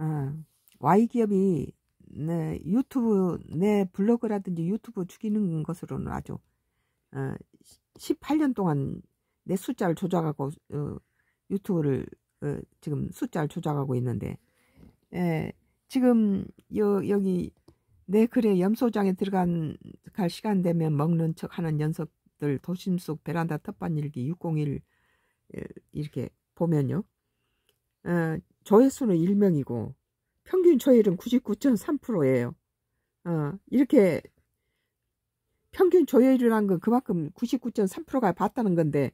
어, Y기업이 네, 유튜브 내 블로그라든지 유튜브 죽이는 것으로는 아주 어, 18년 동안 내 숫자를 조작하고 어, 유튜브를 어, 지금 숫자를 조작하고 있는데 예, 지금 여, 여기 내 글에 염소장에 들어간 갈 시간 되면 먹는 척하는 연습들 도심 속 베란다 텃밭 일기 601 어, 이렇게 보면요. 어, 저횟수는 1명이고 평균 저율은 99.3%예요. 어, 이렇게 평균 조회율이라는 건 그만큼 99.3%가 봤다는 건데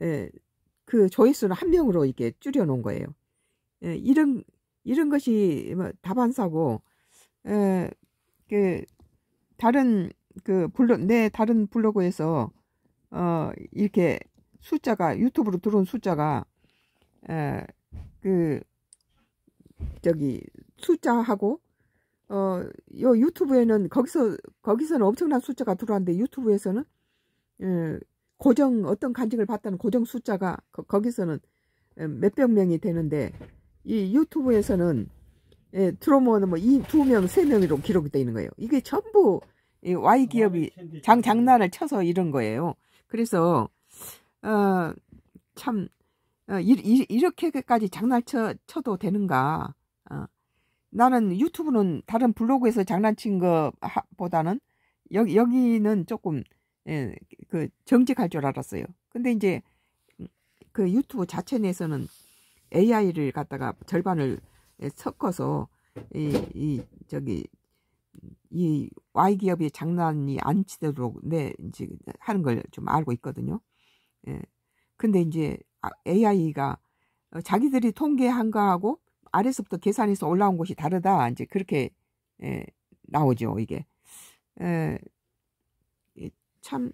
에, 예, 그 조회수는 한 명으로 이렇게 줄여놓은 거예요. 에, 예, 이런 이런 것이 뭐 다반사고 에, 예, 그 다른 그 블로그 내 다른 블로그에서 어 이렇게 숫자가 유튜브로 들어온 숫자가 에, 그 저기 숫자하고 어, 요 유튜브에는 거기서 거기서는 엄청난 숫자가 들어왔는데 유튜브에서는 에, 예, 고정 어떤 간증을봤다는 고정 숫자가 거, 기서는 예, 몇백 명이 되는데 이 유튜브에서는 예, 들어오면 뭐이 두 명, 세 명으로 기록이 되어 있는 거예요. 이게 전부 이 Y 기업이 아, 네, 장 네. 장난을 쳐서 이런 거예요. 그래서 어, 참 어, 이, 이, 이렇게까지 장난쳐 도 되는가? 어. 나는 유튜브는 다른 블로그에서 장난친 것보다는 여기 여기는 조금 예, 그 정직할 줄 알았어요. 근데 이제 그 유튜브 자체 내에서는 AI를 갖다가 절반을 예, 섞어서 이, 이 저기 이 Y 기업의 장난이 안 치도록 내 이제 하는 걸 좀 알고 있거든요. 예. 근데 이제 아, AI가 어, 자기들이 통계한 거하고 아래서부터 계산해서 올라온 것이 다르다. 이제 그렇게 에, 예, 나오죠. 이게 에, 예, 참,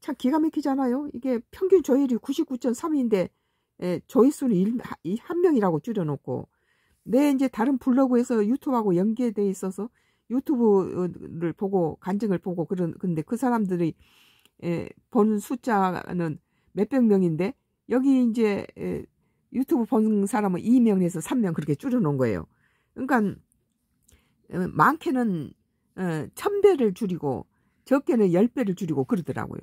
참 기가 막히잖아요. 이게 평균 조회율이 99.3인데 에, 예, 조회수는 일, 한 명이라고 줄여놓고 내 네, 이제 다른 블로그에서 유튜브하고 연계돼 있어서 유튜브를 보고 간증을 보고 그런 근데 그 사람들이 에, 보는 숫자는 몇백 명인데 여기 이제 유튜브 본 사람은 2명에서 3명 그렇게 줄여놓은 거예요. 그러니까 어, 많게는 1000배를 어, 줄이고 적게는 10배를 줄이고 그러더라고요.